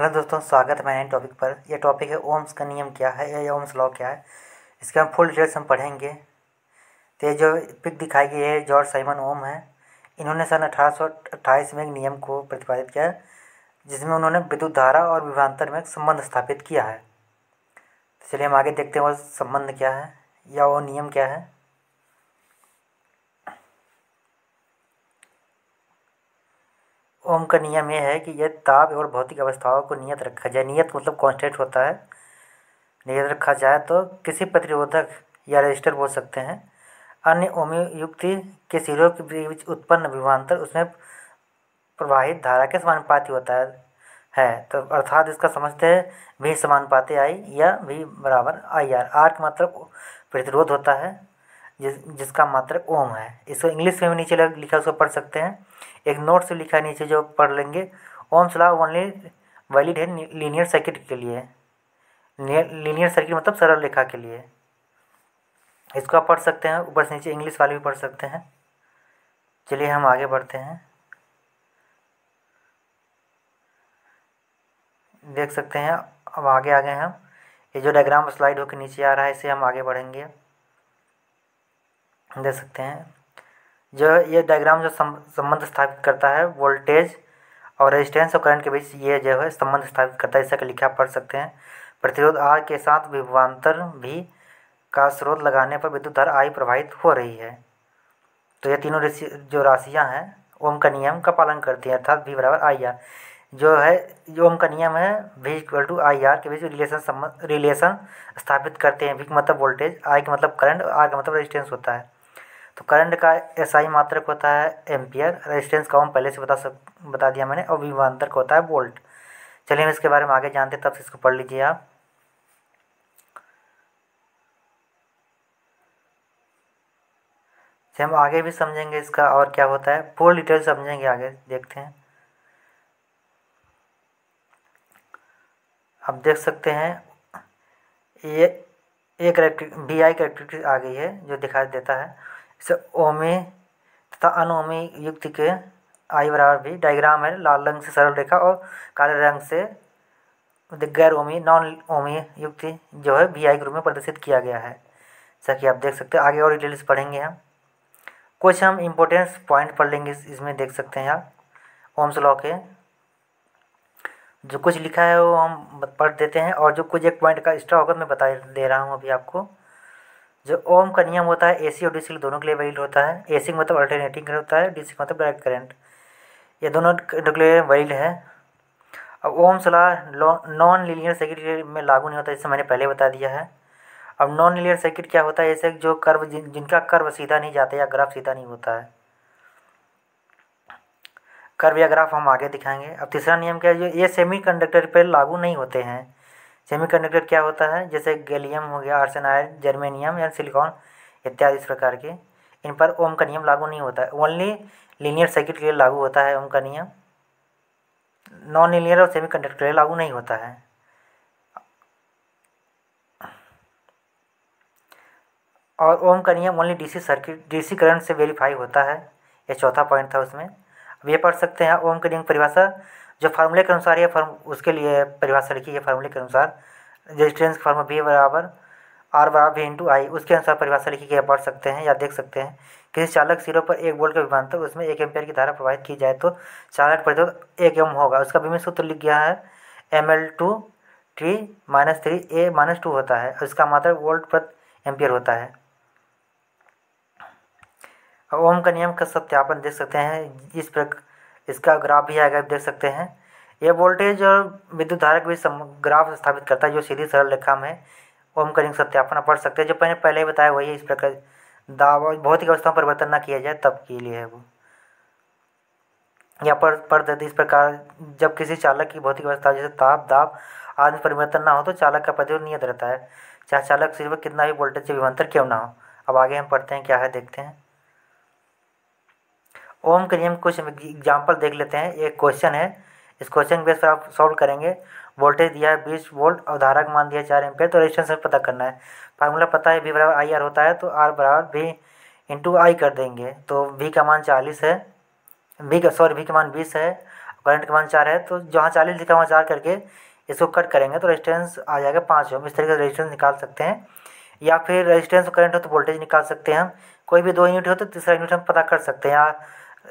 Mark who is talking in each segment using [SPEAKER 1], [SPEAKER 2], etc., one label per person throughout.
[SPEAKER 1] hello दोस्तों स्वागत है मैंने टॉपिक पर यह टॉपिक है ओम्स का नियम क्या है या ओम्स लॉ क्या है इसके हम फुल डिटेल्स हम पढ़ेंगे तो ये जो पिक दिखाई गई है जॉर्ज साइमन ओम है इन्होंने सन अठारह में एक नियम को प्रतिपादित किया जिसमें उन्होंने विद्युत धारा और विभांतर में एक संबंध स्थापित किया है तो चलिए हम आगे देखते हैं वो संबंध क्या है या वो नियम क्या है ओम का नियम यह है कि यह ताप और भौतिक अवस्थाओं को नियत रखा जाए नियत मतलब कॉन्स्टेंट होता है नियत रखा जाए तो किसी प्रतिरोधक या रजिस्टर बोल सकते हैं अन्य ओमयुक्ति के सिरों के बीच उत्पन्न विमानतर उसमें प्रवाहित धारा के समानुपाती होता है है तो अर्थात इसका समझते हैं भी समानुपाती आई या भी बराबर आई आर आर का मात्र मतलब प्रतिरोध होता है जिस जिसका मात्र ओम है इसको इंग्लिश में भी नीचे लिखा उसको पढ़ सकते हैं एक नोट से लिखा नीचे जो पढ़ लेंगे ओम्स लॉ ओनली वैलिड है लीनियर सर्किट के लिए लीनियर सर्किट मतलब सरल रेखा के लिए इसको आप पढ़ सकते हैं ऊपर से नीचे इंग्लिश वाले भी पढ़ सकते हैं चलिए हम आगे बढ़ते हैं देख सकते हैं अब आगे आ गए हम ये जो डायग्राम स्लाइड होकर नीचे आ रहा है इसे हम आगे बढ़ेंगे देख सकते हैं यह ये डायग्राम जो संबंध स्थापित करता है वोल्टेज और रेजिस्टेंस और करंट के बीच ये जो है संबंध स्थापित करता है इसे लिखा पढ़ सकते हैं प्रतिरोध आर के साथ विभवान्तर भी का स्रोत लगाने पर विद्युत धारा आई प्रवाहित हो रही है तो ये तीनों जो राशियाँ हैं ओम का नियम का पालन करती हैं अर्थात भी बराबर आई आर जो है जो ओम का नियम है भी इक्वल टू आई आर के बीच रिलेशन रिलेशन स्थापित करते हैं भी का मतलब वोल्टेज आई का मतलब करंट और आर का मतलब रेजिस्टेंस होता है तो करंट का एसआई मात्रक होता है एम्पियर रेजिस्टेंस का हम पहले से बता सक बता दिया मैंने और विभवांतर होता है वोल्ट चलिए हम इसके बारे में आगे जानते हैं तब से इसको पढ़ लीजिए आप चलिए हम आगे भी समझेंगे इसका और क्या होता है पूरा डिटेल समझेंगे आगे देखते हैं आप देख सकते हैं ये एक करेक्टर वी आई करेक्टर आ गई है जो दिखाई देता है ओमी तथा अनओमी युक्त के आई बराबर भी डायग्राम है लाल रंग से सरल रेखा और काले रंग से गैर ओमी नॉन ओमी युक्ति जो है बी आई ग्रुप में प्रदर्शित किया गया है जैसा कि आप देख सकते हैं आगे और डिटेल्स पढ़ेंगे हम कुछ हम इम्पोर्टेंस पॉइंट पढ़ लेंगे इसमें देख सकते हैं आप ओम्स लॉ के जो कुछ लिखा है वो हम पढ़ देते हैं और जो कुछ एक पॉइंट का एक्स्ट्रा होगा मैं बता दे रहा हूँ अभी आपको जो ओम का नियम होता है एसी और डीसी दोनों के लिए वैलिड होता है एसी मतलब अल्टरनेटिंग करंट होता है डीसी मतलब डायरेक्ट करंट ये दोनों के लिए वैलिड है अब ओम सला नॉन लीनियर सर्किट में लागू नहीं होता जैसे मैंने पहले बता दिया है अब नॉन लीनियर सर्किट क्या होता है जैसे जो कर्व जिन जिनका कर्व सीधा नहीं जाता या ग्राफ सीधा नहीं होता है कर्व या ग्राफ हम आगे दिखाएंगे अब तीसरा नियम क्या है जो ये सेमी कंडक्टर पर लागू नहीं होते हैं सेमीकंडक्टर क्या होता है जैसे गैलियम हो गया आर्सेनाइड जर्मेनियम या सिलिकॉन इत्यादि इस प्रकार के इन पर ओम का नियम लागू नहीं होता है ओनली लीनियर सर्किट के लिए लागू होता है ओम का नियम नॉन लीनियर और सेमी कंडक्टर के लागू नहीं होता है और ओम का नियम only DC circuit DC current से वेरीफाई होता है ये चौथा पॉइंट था उसमें अब ये पढ़ सकते हैं ओम का नियम परिभाषा जो फार्मूले के अनुसार यह फॉर्म उसके लिए परिभाषा लिखी है फार्मूले के अनुसार रेजिस्टेंस के फॉर्म बी बराबर आर बराबर वी इंटू आई उसके अनुसार परिभाषा लिखी गई पढ़ सकते हैं या देख सकते हैं किसी चालक सिरों पर एक बोल्ट का विभांतर उसमें एक एम्पेयर की धारा प्रवाहित की जाए तो चालक प्रतिरोध एक एम होगा उसका बीमे सूत्र लिख गया है M L two T minus three A minus two होता है उसका मात्र वोल्ट प्रति एम्पियर होता है ओम का नियम का सत्यापन देख सकते हैं इस प्रकार इसका ग्राफ भी आएगा आप देख सकते हैं यह वोल्टेज और विद्युत धारा के बीच ग्राफ स्थापित करता है जो सीधी सरल रेखा में ओम करिंग सत्यापन पढ़ सकते हैं जो मैंने पहले ही बताया वही इस प्रकार दाव भौतिक अवस्थाओं में परिवर्तन न किया जाए तब के लिए है वो यहाँ पर पढ़ देते इस प्रकार जब किसी चालक की भौतिक अवस्था जैसे ताप दाब आदि परिवर्तन ना हो तो चालक का प्रतिरोध नियत रहता है चाहे चालक सिर्फ कितना भी वोल्टेज से विभंतर क्यों ना हो अब आगे हम पढ़ते हैं क्या है देखते हैं ओम के नियम कुछ एग्जाम्पल देख लेते हैं एक क्वेश्चन है इस क्वेश्चन के बेस पर आप सॉल्व करेंगे वोल्टेज दिया है बीस वोल्ट और धारा का मान दिया है चार एम्पेयर तो रेजिस्टेंस पता करना है फार्मूला पता है वी बराबर आई आर होता है तो आर बराबर वी इंटू आई कर देंगे तो वी का मान चालीस है वी का सॉरी वी का मान बीस है करंट का मान चार है तो जहाँ चालीस लिखा वहाँ चार करके इसको कट करेंगे तो रेजिस्टेंस आ जाएगा पाँच ओम इस तरीके से रेजिस्टेंस निकाल सकते हैं या फिर रेजिस्टेंस और करंट हो तो वोल्टेज निकाल सकते हैं हम कोई भी दो यूनिट हो तो तीसरा यूनिट हम पता कर सकते हैं या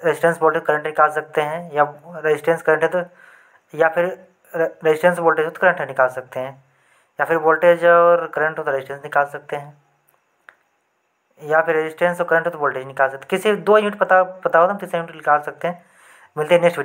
[SPEAKER 1] रेजिस्टेंस वोल्टेज करंट निकाल सकते हैं या रेजिस्टेंस करंट है तो या फिर रेजिस्टेंस वोल्टेज हो तो करंट निकाल सकते हैं या फिर वोल्टेज और करंट हो तो रेजिस्टेंस निकाल सकते हैं या फिर रेजिस्टेंस और करंट हो तो वोल्टेज निकाल सकते हैं किसी दो यूनिट पता पता हो तो हम तीसरा यूनिट निकाल सकते हैं मिलते हैं नेक्स्ट